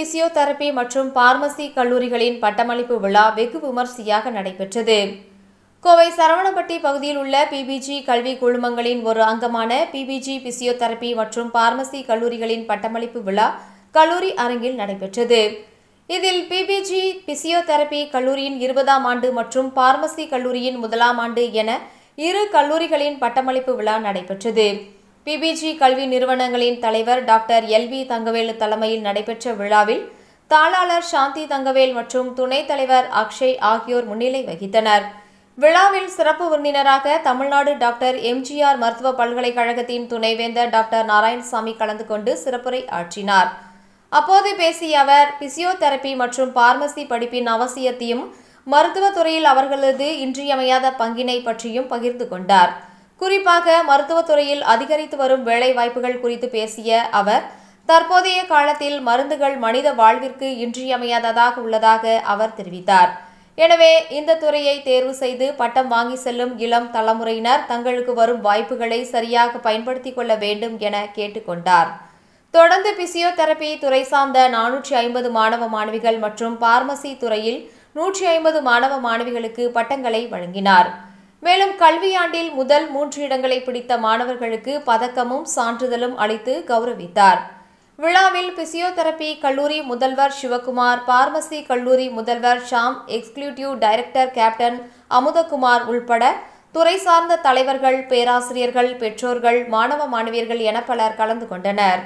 physiotherapy மற்றும் pharmacy கல்லூரிகளின் பட்டமளிப்பு விழா வெகு விமர்சையாக நடைபெற்றது கோவை சரவணப்பட்டி பகுதியில் உள்ள பிபிஜி கல்வி குழுமங்களின் ஒரு அங்கமான பிபிஜி பிசியோதெரபி மற்றும் பார்மசி கல்லூரிகளின் பட்டமளிப்பு விழா கல்லூரி அரங்கில் நடைபெற்றது இதில் பிபிஜி பிசியோதெரபி கல்லூரியின் இருபதாம் ஆண்டு மற்றும் பார்மசி கல்லூரியின் முதலாம் ஆண்டு என இரு கல்லூரிகளின் பட்டமளிப்பு விழா நடைபெற்றது பிபிஜி கல்வி நிறுவனங்களின் தலைவர் டாக்டர் எல் வி தங்கவேலு தலைமையில் நடைபெற்ற விழாவில் தாளாளர் சாந்தி தங்கவேல் மற்றும் துணைத் தலைவர் அக்ஷய் ஆகியோர் முன்னிலை வகித்தனர் விழாவில் சிறப்பு விருந்தினராக தமிழ்நாடு டாக்டர் எம்ஜிஆர் மருத்துவ பல்கலைக்கழகத்தின் துணைவேந்தர் டாக்டர் நாராயணசாமி கலந்து கொண்டு சிறப்புரை ஆற்றினார் அப்போது பேசிய அவர் பிசியோதெரப்பி மற்றும் பார்மசி படிப்பின் அவசியத்தையும் மருத்துவத்துறையில் அவர்களது இன்றியமையாத பங்கினை பற்றியும் பகிர்ந்து கொண்டார் குறிப்பாக மருத்துவத்துறையில் அதிகரித்து வரும் வேலை வாய்ப்புகள் குறித்து பேசிய அவர் தற்போதைய காலத்தில் மருந்துகள் மனித வாழ்விற்கு இன்றியமையாததாக உள்ளதாக அவர் தெரிவித்தார் எனவே இந்த துறையை தேர்வு செய்து பட்டம் வாங்கி செல்லும் இளம் தலைமுறையினர் தங்களுக்கு வரும் வாய்ப்புகளை சரியாக பயன்படுத்திக் கொள்ள வேண்டும் என கேட்டுக்கொண்டார் தொடர்ந்து பிசியோதெரபி துறை சார்ந்த நானூற்றி ஐம்பது மாணவ மாணவிகள் மற்றும் பார்மசி துறையில் நூற்றி ஐம்பது மாணவ மாணவிகளுக்கு பட்டங்களை வழங்கினார் மேலும் கல்வியாண்டில் முதல் மூன்று இடங்களை பிடித்த மாணவர்களுக்கு பதக்கமும் சான்றிதழும் அளித்து கௌரவித்தார் விழாவில் பிசியோதெரபி கல்லூரி முதல்வர் சிவகுமார் பார்மசி கல்லூரி முதல்வர் Sham executive director captain Amudhakumar உள்பட துறை சார்ந்த தலைவர்கள் பேராசிரியர்கள் பெற்றோர்கள் மாணவ மாணவியர்கள் என பலர் கலந்து கொண்டனர்